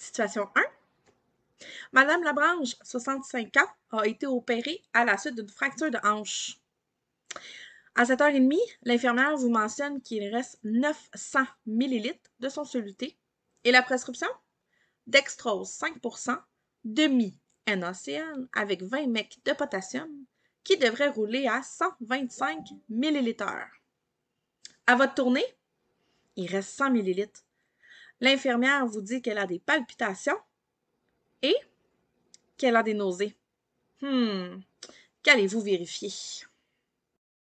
Situation 1. Madame Labrange, 65 ans, a été opérée à la suite d'une fracture de hanche. À 7h30, l'infirmière vous mentionne qu'il reste 900 ml de son soluté. Et la prescription? Dextrose 5 demi-NaCl avec 20 mEq de potassium qui devrait rouler à 125 ml. À votre tournée, il reste 100 ml L'infirmière vous dit qu'elle a des palpitations et qu'elle a des nausées. Hmm, qu'allez-vous vérifier?